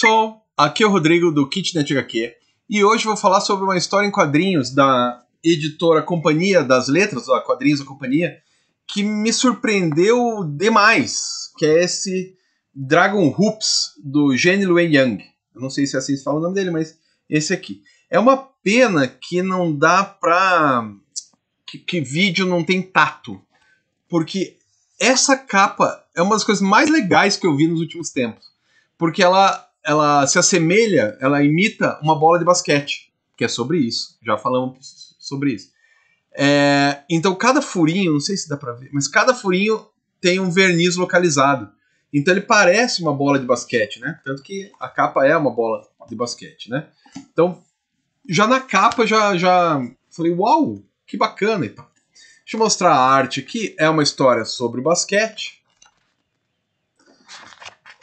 pessoal, aqui é o Rodrigo do Kitnet HQ e hoje vou falar sobre uma história em quadrinhos da editora Companhia das Letras, a Quadrinhos da Companhia, que me surpreendeu demais, que é esse Dragon Hoops do Gene Luen Yang. Eu não sei se é assim que fala o nome dele, mas esse aqui. É uma pena que não dá pra. que, que vídeo não tem tato, porque essa capa é uma das coisas mais legais que eu vi nos últimos tempos. Porque ela ela se assemelha, ela imita uma bola de basquete, que é sobre isso. Já falamos sobre isso. É, então cada furinho, não sei se dá para ver, mas cada furinho tem um verniz localizado. Então ele parece uma bola de basquete, né? Tanto que a capa é uma bola de basquete, né? Então já na capa já já falei, uau, que bacana e tal. Deixa eu mostrar a arte aqui. É uma história sobre basquete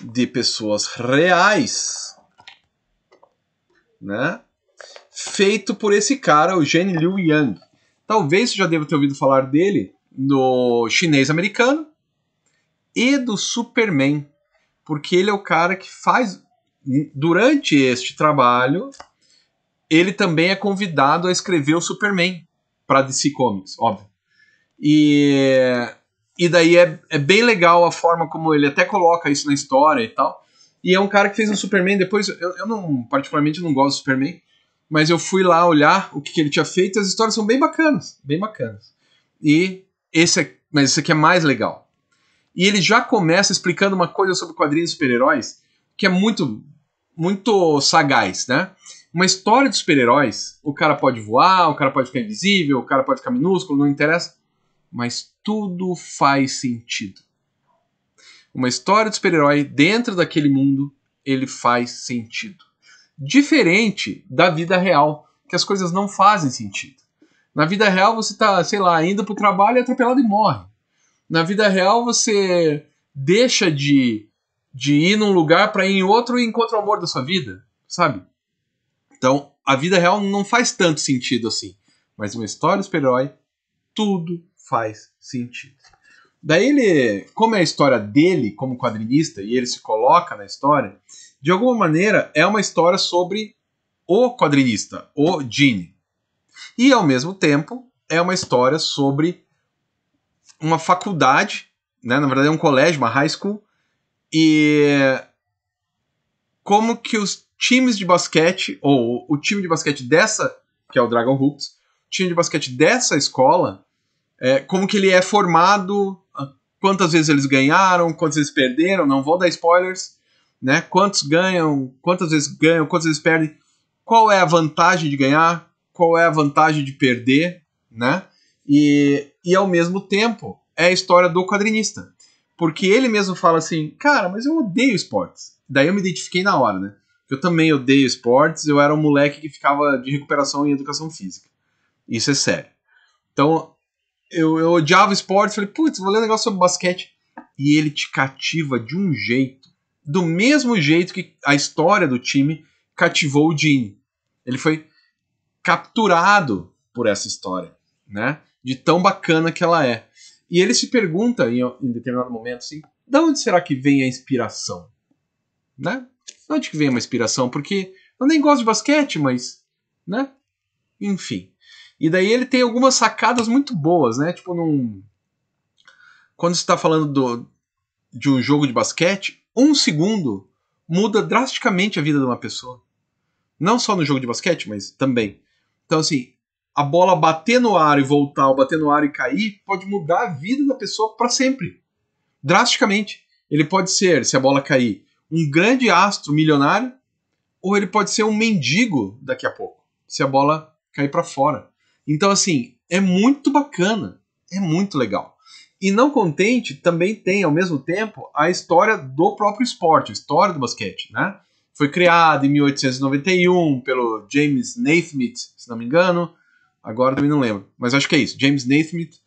de pessoas reais, né? Feito por esse cara, o Gen Liu Yang. Talvez você já deva ter ouvido falar dele no chinês americano e do Superman, porque ele é o cara que faz durante este trabalho, ele também é convidado a escrever o Superman para DC Comics, óbvio. E e daí é, é bem legal a forma como ele até coloca isso na história e tal. E é um cara que fez um Superman, depois, eu, eu não, particularmente não gosto do Superman, mas eu fui lá olhar o que, que ele tinha feito e as histórias são bem bacanas, bem bacanas. E esse é, mas esse aqui é mais legal. E ele já começa explicando uma coisa sobre quadrinhos de super-heróis que é muito muito sagaz, né? Uma história de super-heróis, o cara pode voar, o cara pode ficar invisível, o cara pode ficar minúsculo, não interessa mas tudo faz sentido. Uma história de super-herói dentro daquele mundo, ele faz sentido. Diferente da vida real, que as coisas não fazem sentido. Na vida real você tá, sei lá, indo pro trabalho, é atropelado e morre. Na vida real você deixa de, de ir num lugar para ir em outro e encontra o amor da sua vida, sabe? Então, a vida real não faz tanto sentido assim. Mas uma história de super-herói, tudo faz sentido. Daí ele, como é a história dele como quadrinista e ele se coloca na história, de alguma maneira é uma história sobre o quadrinista, o Gene. E ao mesmo tempo é uma história sobre uma faculdade, né, na verdade é um colégio, uma high school, e como que os times de basquete, ou o time de basquete dessa, que é o Dragon Hoops, o time de basquete dessa escola é, como que ele é formado, quantas vezes eles ganharam, quantas vezes perderam, não vou dar spoilers, né? Quantos ganham, quantas vezes ganham, quantas vezes perdem, qual é a vantagem de ganhar, qual é a vantagem de perder, né? E, e ao mesmo tempo é a história do quadrinista. Porque ele mesmo fala assim, cara, mas eu odeio esportes. Daí eu me identifiquei na hora, né? Eu também odeio esportes, eu era um moleque que ficava de recuperação em educação física. Isso é sério. Então, eu, eu odiava esportes, falei, putz, vou ler um negócio sobre basquete. E ele te cativa de um jeito, do mesmo jeito que a história do time cativou o Gene. Ele foi capturado por essa história, né? De tão bacana que ela é. E ele se pergunta em, em determinado momento assim, da onde será que vem a inspiração? Né? de onde que vem uma inspiração? Porque eu nem gosto de basquete, mas, né? Enfim. E daí ele tem algumas sacadas muito boas, né? Tipo, num... quando você está falando do... de um jogo de basquete, um segundo muda drasticamente a vida de uma pessoa. Não só no jogo de basquete, mas também. Então, assim, a bola bater no ar e voltar, ou bater no ar e cair, pode mudar a vida da pessoa para sempre. Drasticamente. Ele pode ser, se a bola cair, um grande astro milionário, ou ele pode ser um mendigo daqui a pouco, se a bola cair para fora. Então, assim, é muito bacana, é muito legal. E não contente, também tem, ao mesmo tempo, a história do próprio esporte, a história do basquete, né? Foi criado em 1891 pelo James Naismith, se não me engano. Agora também não lembro, mas acho que é isso. James Naismith,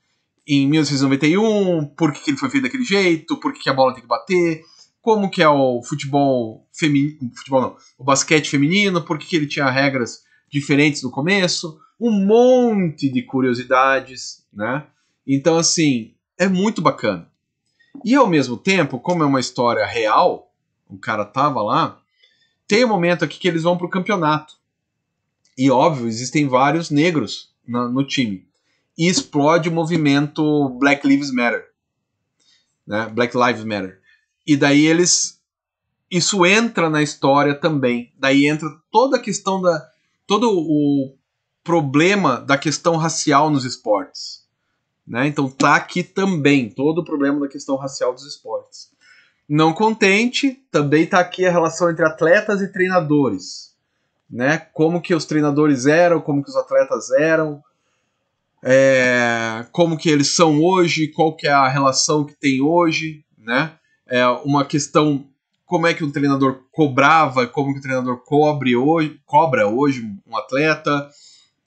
em 1891, por que, ele foi feito daquele jeito, por que, a bola tem que bater, como que é o futebol feminino, futebol não, o basquete feminino, por que, ele tinha regras diferentes no começo um monte de curiosidades, né? Então, assim, é muito bacana. E ao mesmo tempo, como é uma história real, o cara tava lá, tem um momento aqui que eles vão pro campeonato. E óbvio, existem vários negros na, no time. E explode o movimento Black Lives Matter. Né? Black Lives Matter. E daí eles. Isso entra na história também. Daí entra toda a questão da. Todo o problema da questão racial nos esportes. Né? Então tá aqui também todo o problema da questão racial dos esportes. Não contente, também está aqui a relação entre atletas e treinadores. Né? Como que os treinadores eram, como que os atletas eram, é, como que eles são hoje, qual que é a relação que tem hoje, né? É uma questão como é que um treinador cobrava, como que o treinador cobre hoje, cobra hoje um atleta,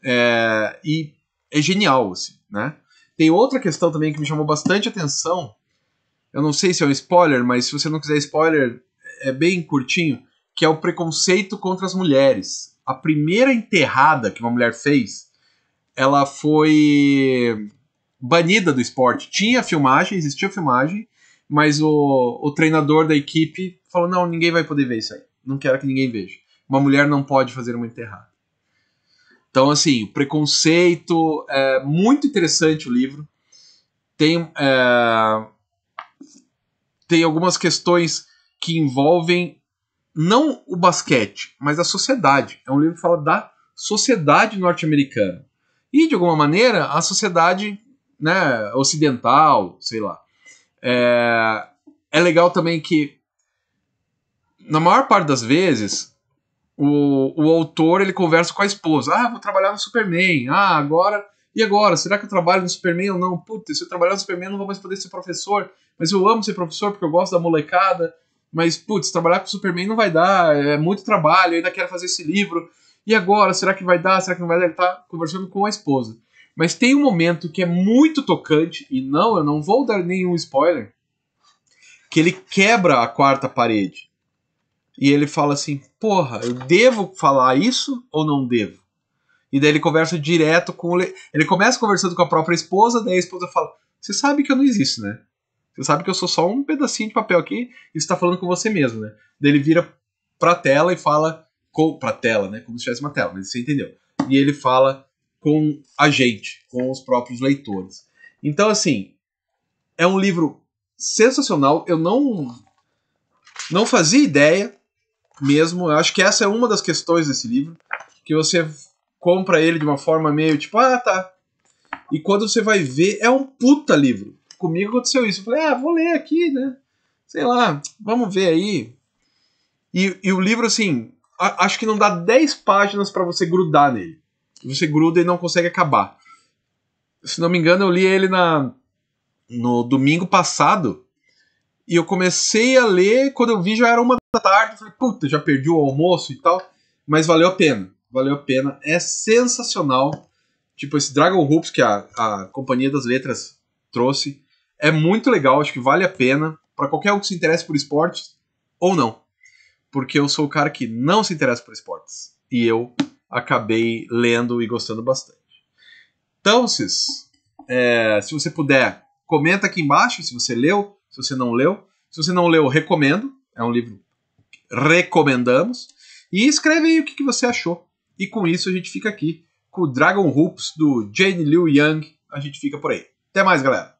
é, e é genial, assim, né? Tem outra questão também que me chamou bastante atenção. Eu não sei se é um spoiler, mas se você não quiser spoiler, é bem curtinho, que é o preconceito contra as mulheres. A primeira enterrada que uma mulher fez, ela foi banida do esporte. Tinha filmagem, existia filmagem, mas o, o treinador da equipe falou: não, ninguém vai poder ver isso aí. Não quero que ninguém veja. Uma mulher não pode fazer uma enterrada. Então, assim, preconceito. É muito interessante o livro. Tem, é, tem algumas questões que envolvem não o basquete, mas a sociedade. É um livro que fala da sociedade norte-americana. E, de alguma maneira, a sociedade né, ocidental, sei lá. É, é legal também que, na maior parte das vezes, o, o autor ele conversa com a esposa. Ah, vou trabalhar no Superman. Ah, agora. E agora? Será que eu trabalho no Superman ou não? Puta, se eu trabalhar no Superman, eu não vou mais poder ser professor. Mas eu amo ser professor porque eu gosto da molecada. Mas, putz, trabalhar com o Superman não vai dar. É muito trabalho. Eu ainda quero fazer esse livro. E agora? Será que vai dar? Será que não vai dar? Ele tá conversando com a esposa. Mas tem um momento que é muito tocante. E não, eu não vou dar nenhum spoiler. Que ele quebra a quarta parede. E ele fala assim: Porra, eu devo falar isso ou não devo? E daí ele conversa direto com. Le... Ele começa conversando com a própria esposa, daí a esposa fala: Você sabe que eu não existo, né? Você sabe que eu sou só um pedacinho de papel aqui e está falando com você mesmo, né? Daí ele vira pra tela e fala. Com... Pra tela, né? Como se tivesse uma tela, mas você entendeu. E ele fala com a gente, com os próprios leitores. Então, assim, é um livro sensacional. Eu não não fazia ideia mesmo. Eu acho que essa é uma das questões desse livro, que você compra ele de uma forma meio tipo, ah, tá. E quando você vai ver, é um puta livro. Comigo aconteceu isso. Eu falei, ah, vou ler aqui, né? Sei lá, vamos ver aí. E, e o livro, assim, a, acho que não dá 10 páginas para você grudar nele. Você gruda e não consegue acabar. Se não me engano, eu li ele na no domingo passado e eu comecei a ler, quando eu vi já era uma da tarde, eu falei, puta, já perdi o almoço e tal. Mas valeu a pena, valeu a pena. É sensacional. Tipo, esse Dragon Hoops que a, a Companhia das Letras trouxe. É muito legal, acho que vale a pena. para qualquer um que se interesse por esportes, ou não. Porque eu sou o cara que não se interessa por esportes. E eu acabei lendo e gostando bastante. Então, Cis, é, se você puder, comenta aqui embaixo se você leu, se você não leu. Se você não leu, recomendo. É um livro que recomendamos. E escreve aí o que, que você achou. E com isso a gente fica aqui com o Dragon Hoops do Jane Liu Young. A gente fica por aí. Até mais, galera!